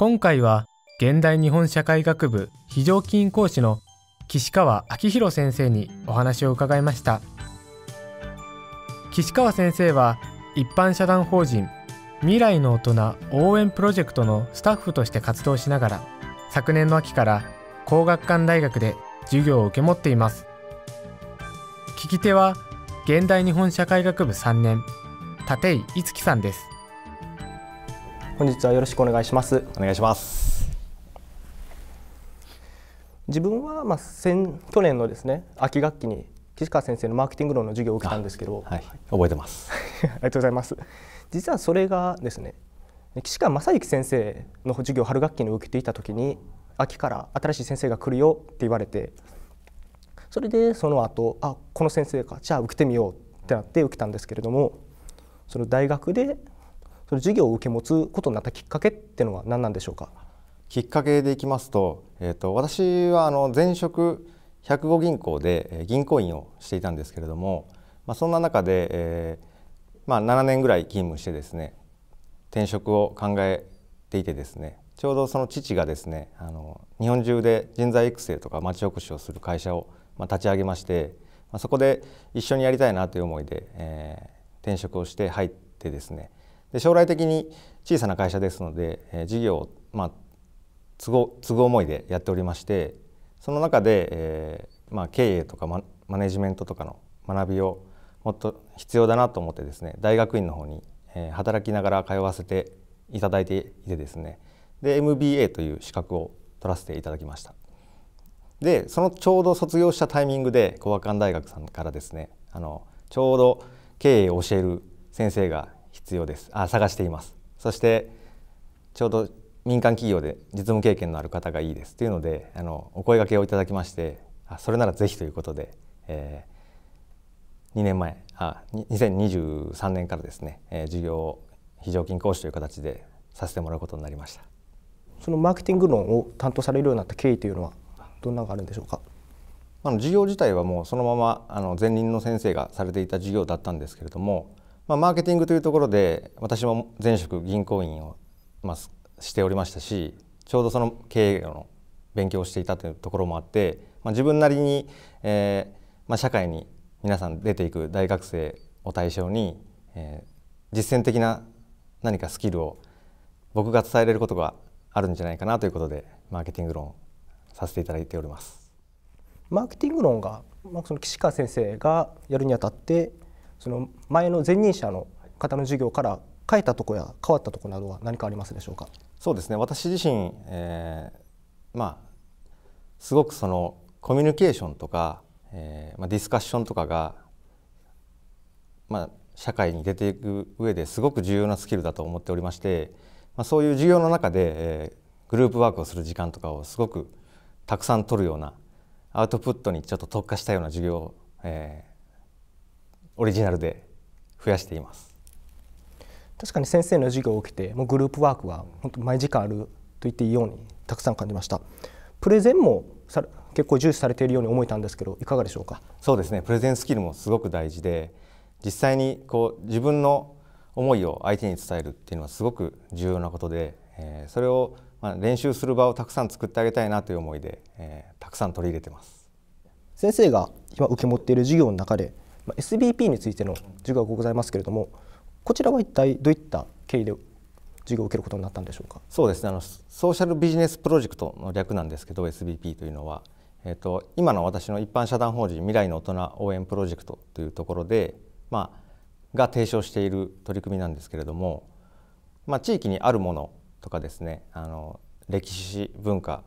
今回は現代日本社会学部非常勤講師の岸川明宏先生にお話を伺いました岸川先生は一般社団法人未来の大人応援プロジェクトのスタッフとして活動しながら昨年の秋から工学館大学で授業を受け持っています聞き手は現代日本社会学部3年立井樹さんです本日はよろしくお願いしますお願いします自分はまあ先去年のですね秋学期に岸川先生のマーケティング論の授業を受けたんですけど、はい、覚えてます ありがとうございます実はそれがですね岸川正幸先生の授業を春学期に受けていた時に秋から新しい先生が来るよって言われてそれでその後あこの先生かじゃあ受けてみようってなって受けたんですけれどもその大学でその事業を受け持つことになったきっかけっていうのは何なんでしょうかきっかけでいきますと,、えーと、私はあの前職105銀行で銀行員をしていたんですけれども、まあ、そんな中で、えーまあ、7年ぐらい勤務してですね転職を考えていてですねちょうどその父がですねあの日本中で人材育成とか町おこしをする会社を、ま立ち上げまして、まあ、そこで一緒にやりたいなという思いで、えー、転職をして入ってですね、で将来的に小さな会社ですので、えー、事業を、まあ、都合都合思いでやっておりましてその中で、えーまあ、経営とかママネジメントとかの学びをもっと必要だなと思ってですね大学院の方に、えー、働きながら通わせていただいていてですねで MBA という資格を取らせていただきましたでそのちょうど卒業したタイミングで小和館大学さんからですねあのちょうど経営を教える先生が必要ですあ探していますそしてちょうど民間企業で実務経験のある方がいいですというのであのお声がけをいただきましてあそれならぜひということで、えー、2年前あ2023年からですね、えー、事業非常勤講師という形でさせてもらうことになりましたそのマーケティング論を担当されるようになった経緯というのはどんなのがあるんでしょうかあの授業自体はもうそのままあの前任の先生がされていた授業だったんですけれどもまあ、マーケティングというところで私も前職銀行員を、まあ、しておりましたしちょうどその経営の勉強をしていたというところもあって、まあ、自分なりに、えーまあ、社会に皆さん出ていく大学生を対象に、えー、実践的な何かスキルを僕が伝えれることがあるんじゃないかなということでマーケティング論させていただいております。マーケティング論が、まあ、その岸川先生がやるにあたってその前の前任者の方の授業から変えたとこや変わったとこなどは何かありますでしょうか。そうですね。私自身、えー、まあすごくそのコミュニケーションとか、えー、まあディスカッションとかがまあ社会に出ていく上ですごく重要なスキルだと思っておりまして、まあそういう授業の中で、えー、グループワークをする時間とかをすごくたくさん取るようなアウトプットにちょっと特化したような授業を、えー、オリジナルで増やしています確かに先生の授業を受けてもうグループワークは本当毎時間あると言っていいようにたくさん感じましたプレゼンもさ結構重視されているように思えたんですけどいかがでしょうかそうですねプレゼンスキルもすごく大事で実際にこう自分の思いを相手に伝えるっていうのはすごく重要なことで、えー、それをまあ練習する場をたくさん作ってあげたいなという思いで、えー、たくさん取り入れてます先生が今受け持っている授業の中でま SBP についての授業がございますけれどもこちらは一体どういった経緯で授業を受けることになったんでしょうかそうですねあのソーシャルビジネスプロジェクトの略なんですけど SBP というのは、えーと、と今の私の一般社団法人未来の大人応援プロジェクトというところで、まあ、が提唱している取り組みなんですけれども、まあ、地域にあるものとかですねあの歴史文化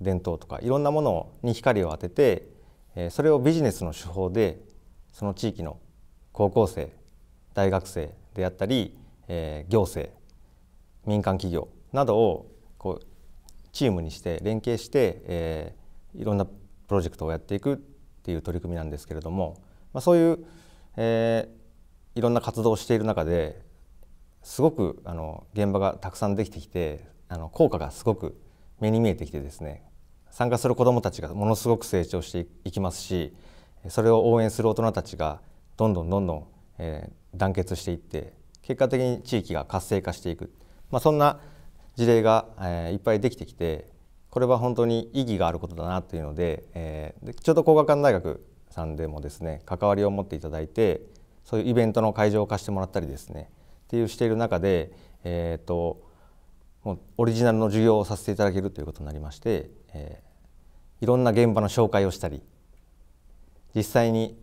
伝統とかいろんなものに光を当ててそれをビジネスの手法でその地域の高校生大学生であったり、えー、行政民間企業などをこうチームにして連携して、えー、いろんなプロジェクトをやっていくっていう取り組みなんですけれども、まあ、そういう、えー、いろんな活動をしている中ですごくあの現場がたくさんできてきてあの効果がすごく目に見えてきてですね参加する子どもたちがものすごく成長していきますしそれを応援する大人たちがどんどんどんどん、えー、団結していって結果的に地域が活性化していく、まあ、そんな事例が、えー、いっぱいできてきてこれは本当に意義があることだなというので,、えー、ちょうど工学館大学さんでもですね関わりを持っていただいてそういうイベントの会場を貸してもらったりですねっていうしている中で、えーと、ともうオリジナルの授業をさせていただけるということになりまして、えー、いろんな現場の紹介をしたり実際に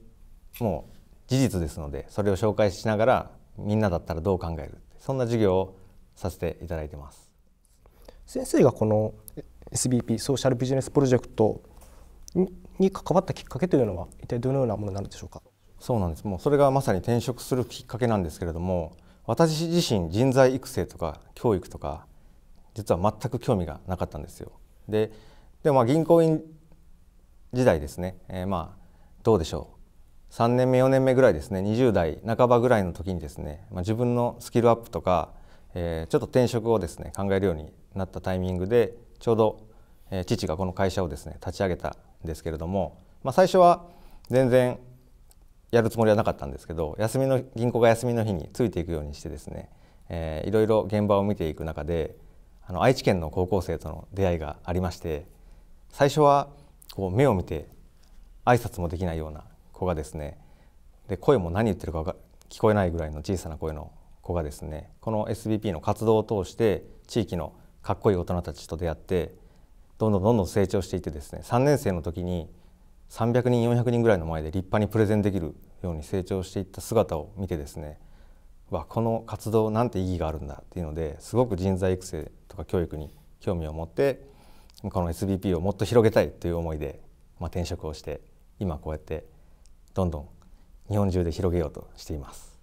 もう事実ですのでそれを紹介しながらみんなだったらどう考えるそんな授業をさせていただいてます先生がこの SBP ソーシャルビジネスプロジェクトに関わったきっかけというのは一体どのようなものなんでしょうかそうなんですもうそれがまさに転職するきっかけなんですけれども私自身人材育成とか教育とか実は全く興味がなかったんですよででまあ銀行員時代ですね、えー、まあどうでしょう3年目4年目ぐらいですね20代半ばぐらいの時にですね、まあ、自分のスキルアップとか、えー、ちょっと転職をですね考えるようになったタイミングでちょうど、えー、父がこの会社をですね立ち上げたんですけれども、まあ、最初は全然やるつもりはなかったんですけど休みの銀行が休みの日についていくようにしてですね、えー、いろいろ現場を見ていく中であの愛知県の高校生との出会いがありまして最初はこう目を見て挨拶もできないような子がですねで声も何言ってるか聞こえないぐらいの小さな声の子がですねこの SBP の活動を通して地域のかっこいい大人たちと出会ってどんどんどんどん成長していってですね3年生の時に300人400人ぐらいの前で立派にプレゼンできるように成長していった姿を見てですねわこの活動なんて意義があるんだっていうのですごく人材育成とか教育に興味を持ってこの SBP をもっと広げたいという思いでまあ、転職をして今こうやってどんどん日本中で広げようとしています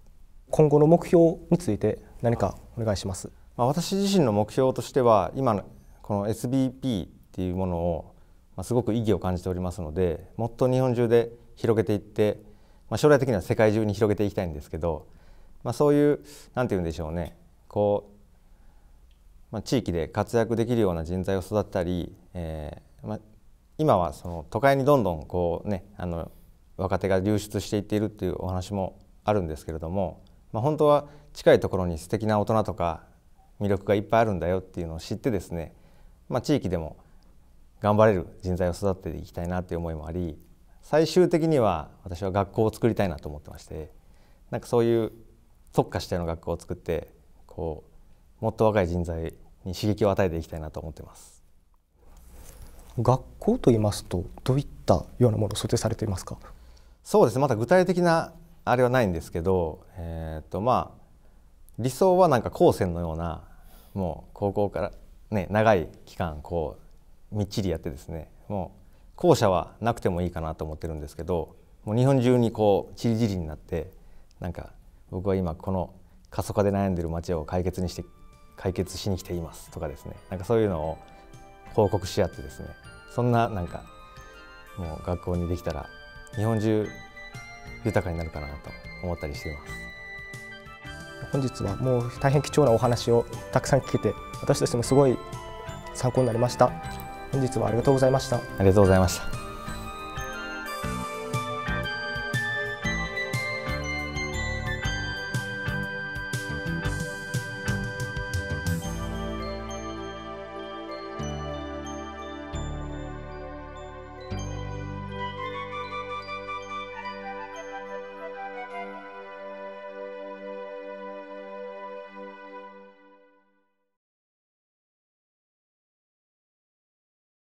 今後の目標について何かお願いします、まあ、私自身の目標としては今のこの SBP っていうものを、まあ、すごく意義を感じておりますのでもっと日本中で広げていって、まあ、将来的には世界中に広げていきたいんですけど、まあ、そういう何て言うんでしょうねこう、まあ、地域で活躍できるような人材を育てたり、えーまあ、今はその都会にどんどんこうねあの若手が流出していっているっていうお話もあるんですけれども、まあ、本当は近いところに素敵な大人とか魅力がいっぱいあるんだよっていうのを知ってですね、まあ、地域でも頑張れる人材を育てていきたいなっていう思いもあり最終的には私は学校を作りたいなと思ってましてなんかそういう特化したような学校を作ってこうもっと若い人材に刺激を与えていきたいなと思ってます。学校といいますとどういったようなものを想定されていますかそうですねまた具体的なあれはないんですけど、えーとまあ、理想はなんか高専のようなもう高校から、ね、長い期間こうみっちりやってですねもう校舎はなくてもいいかなと思ってるんですけどもう日本中にこうちりぢりになってなんか僕は今この過疎化で悩んでる街を解決にして解決しに来ていますとかですねなんかそういうのを報告し合ってですねそんななんかもう学校にできたら日本中豊かになるかなと思ったりしています本日はもう大変貴重なお話をたくさん聞けて私たちもすごい参考になりました本日はありがとうございましたありがとうございました